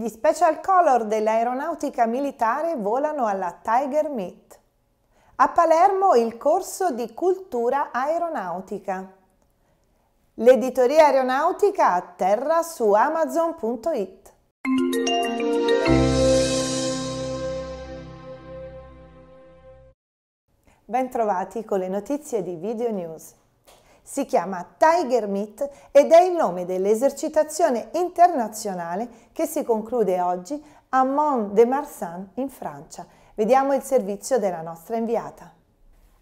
Gli special color dell'aeronautica militare volano alla Tiger Meet. A Palermo il corso di cultura aeronautica. L'editoria aeronautica a terra su amazon.it. Bentrovati con le notizie di Video News. Si chiama Tiger Meet ed è il nome dell'esercitazione internazionale che si conclude oggi a Mont-de-Marsan in Francia. Vediamo il servizio della nostra inviata.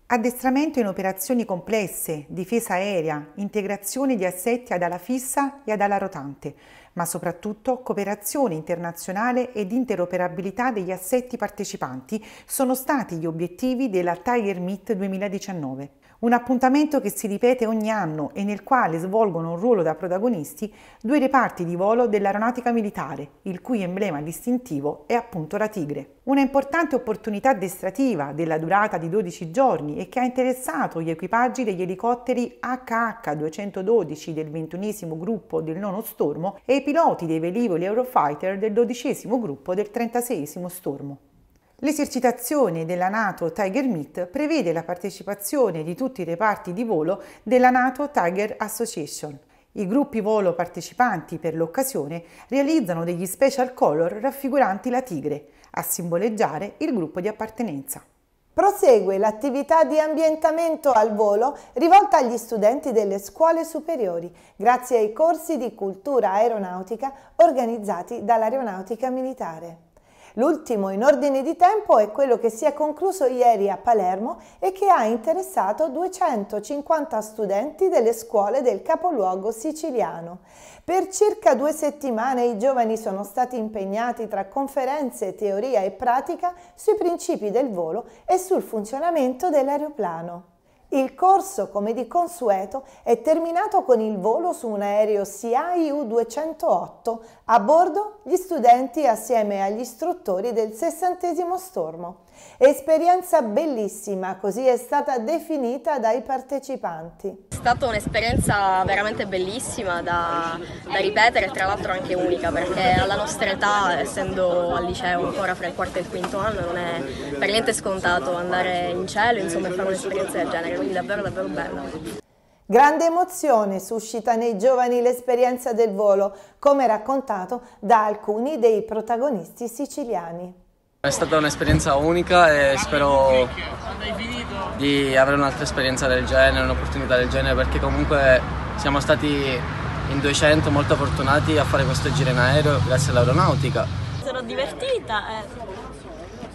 Addestramento in operazioni complesse, difesa aerea, integrazione di assetti ad ala fissa e ad ala rotante ma soprattutto cooperazione internazionale ed interoperabilità degli assetti partecipanti sono stati gli obiettivi della Tiger Meet 2019. Un appuntamento che si ripete ogni anno e nel quale svolgono un ruolo da protagonisti due reparti di volo dell'aeronautica militare, il cui emblema distintivo è appunto la tigre. Una importante opportunità addestrativa della durata di 12 giorni e che ha interessato gli equipaggi degli elicotteri HH-212 del 21 gruppo del nono stormo e piloti dei velivoli Eurofighter del dodicesimo gruppo del 36 Stormo. L'esercitazione della NATO Tiger Meet prevede la partecipazione di tutti i reparti di volo della NATO Tiger Association. I gruppi volo partecipanti per l'occasione realizzano degli special color raffiguranti la tigre, a simboleggiare il gruppo di appartenenza prosegue l'attività di ambientamento al volo rivolta agli studenti delle scuole superiori grazie ai corsi di cultura aeronautica organizzati dall'Aeronautica Militare. L'ultimo in ordine di tempo è quello che si è concluso ieri a Palermo e che ha interessato 250 studenti delle scuole del capoluogo siciliano. Per circa due settimane i giovani sono stati impegnati tra conferenze, teoria e pratica sui principi del volo e sul funzionamento dell'aeroplano. Il corso, come di consueto, è terminato con il volo su un aereo CIU 208, a bordo gli studenti assieme agli istruttori del sessantesimo stormo. Esperienza bellissima, così è stata definita dai partecipanti stata un'esperienza veramente bellissima da, da ripetere, tra l'altro anche unica, perché alla nostra età, essendo al liceo ancora fra il quarto e il quinto anno, non è per niente scontato andare in cielo insomma, e fare un'esperienza del genere, quindi davvero davvero bella. Grande emozione suscita nei giovani l'esperienza del volo, come raccontato da alcuni dei protagonisti siciliani. È stata un'esperienza unica e spero di avere un'altra esperienza del genere, un'opportunità del genere, perché comunque siamo stati in 200 molto fortunati a fare questo giro in aereo grazie all'aeronautica. Sono divertita. Eh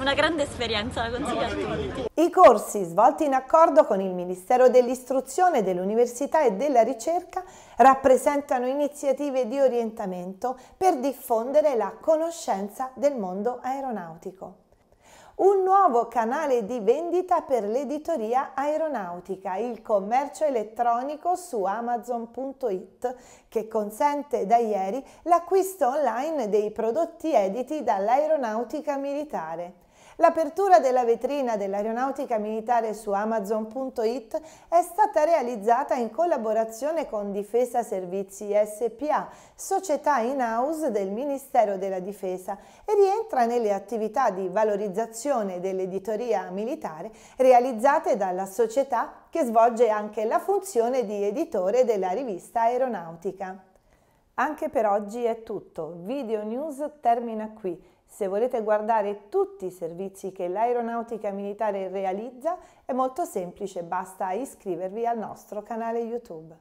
una grande esperienza, la consiglio a tutti. I corsi svolti in accordo con il Ministero dell'Istruzione, dell'Università e della Ricerca rappresentano iniziative di orientamento per diffondere la conoscenza del mondo aeronautico un nuovo canale di vendita per l'editoria aeronautica, il commercio elettronico su amazon.it, che consente da ieri l'acquisto online dei prodotti editi dall'aeronautica militare. L'apertura della vetrina dell'aeronautica militare su Amazon.it è stata realizzata in collaborazione con Difesa Servizi SPA, società in-house del Ministero della Difesa e rientra nelle attività di valorizzazione dell'editoria militare realizzate dalla società che svolge anche la funzione di editore della rivista aeronautica. Anche per oggi è tutto. Video News termina qui. Se volete guardare tutti i servizi che l'aeronautica militare realizza, è molto semplice, basta iscrivervi al nostro canale YouTube.